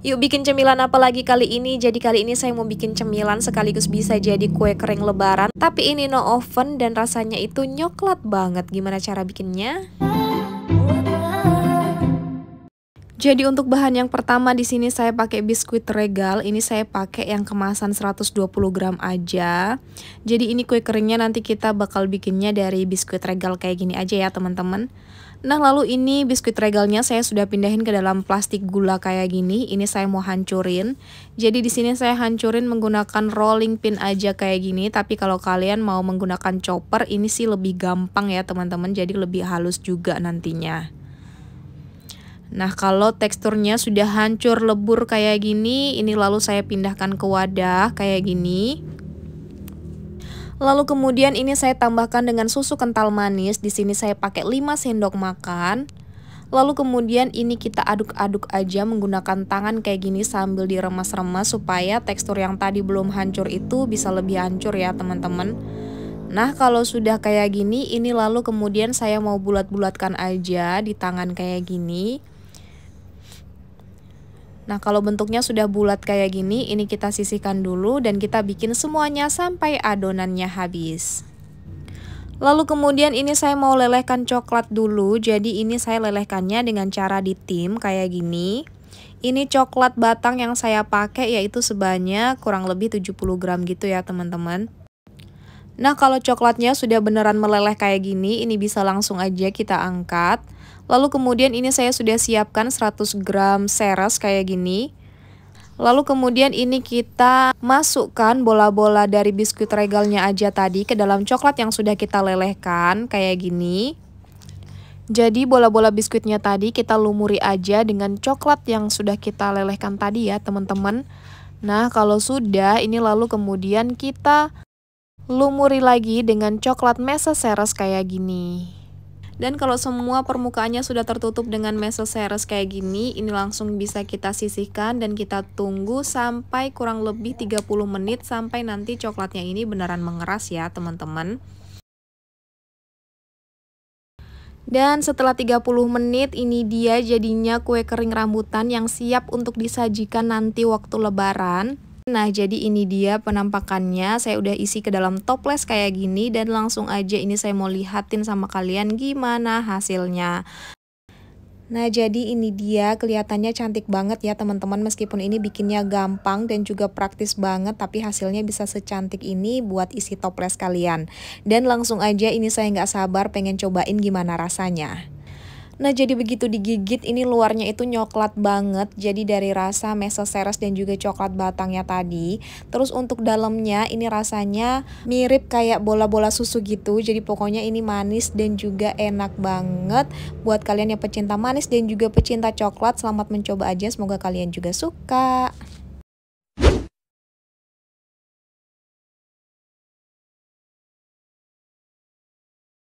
Yuk bikin cemilan apa lagi kali ini? Jadi kali ini saya mau bikin cemilan sekaligus bisa jadi kue kering lebaran Tapi ini no oven dan rasanya itu nyoklat banget Gimana cara bikinnya? Jadi untuk bahan yang pertama di sini saya pakai biskuit regal, ini saya pakai yang kemasan 120 gram aja. Jadi ini kue keringnya nanti kita bakal bikinnya dari biskuit regal kayak gini aja ya teman-teman. Nah lalu ini biskuit regalnya saya sudah pindahin ke dalam plastik gula kayak gini, ini saya mau hancurin. Jadi di sini saya hancurin menggunakan rolling pin aja kayak gini, tapi kalau kalian mau menggunakan chopper ini sih lebih gampang ya teman-teman, jadi lebih halus juga nantinya. Nah kalau teksturnya sudah hancur lebur kayak gini, ini lalu saya pindahkan ke wadah kayak gini. Lalu kemudian ini saya tambahkan dengan susu kental manis, di sini saya pakai 5 sendok makan. Lalu kemudian ini kita aduk-aduk aja menggunakan tangan kayak gini sambil diremas-remas supaya tekstur yang tadi belum hancur itu bisa lebih hancur ya teman-teman. Nah kalau sudah kayak gini ini lalu kemudian saya mau bulat-bulatkan aja di tangan kayak gini. Nah, kalau bentuknya sudah bulat kayak gini, ini kita sisihkan dulu dan kita bikin semuanya sampai adonannya habis. Lalu kemudian ini saya mau lelehkan coklat dulu, jadi ini saya lelehkannya dengan cara ditim kayak gini. Ini coklat batang yang saya pakai yaitu sebanyak kurang lebih 70 gram gitu ya teman-teman. Nah kalau coklatnya sudah beneran meleleh kayak gini, ini bisa langsung aja kita angkat. Lalu kemudian ini saya sudah siapkan 100 gram seras kayak gini. Lalu kemudian ini kita masukkan bola-bola dari biskuit regalnya aja tadi ke dalam coklat yang sudah kita lelehkan kayak gini. Jadi bola-bola biskuitnya tadi kita lumuri aja dengan coklat yang sudah kita lelehkan tadi ya teman-teman. Nah kalau sudah ini lalu kemudian kita lumuri lagi dengan coklat mesoceres kayak gini. Dan kalau semua permukaannya sudah tertutup dengan mesoceres kayak gini, ini langsung bisa kita sisihkan dan kita tunggu sampai kurang lebih 30 menit sampai nanti coklatnya ini beneran mengeras ya teman-teman. Dan setelah 30 menit ini dia jadinya kue kering rambutan yang siap untuk disajikan nanti waktu lebaran. Nah, jadi ini dia penampakannya. Saya udah isi ke dalam toples kayak gini dan langsung aja ini saya mau lihatin sama kalian gimana hasilnya. Nah, jadi ini dia kelihatannya cantik banget ya teman-teman meskipun ini bikinnya gampang dan juga praktis banget tapi hasilnya bisa secantik ini buat isi toples kalian. Dan langsung aja ini saya nggak sabar pengen cobain gimana rasanya. Nah jadi begitu digigit ini luarnya itu nyoklat banget jadi dari rasa meseseres dan juga coklat batangnya tadi. Terus untuk dalamnya ini rasanya mirip kayak bola-bola susu gitu. Jadi pokoknya ini manis dan juga enak banget. Buat kalian yang pecinta manis dan juga pecinta coklat selamat mencoba aja semoga kalian juga suka.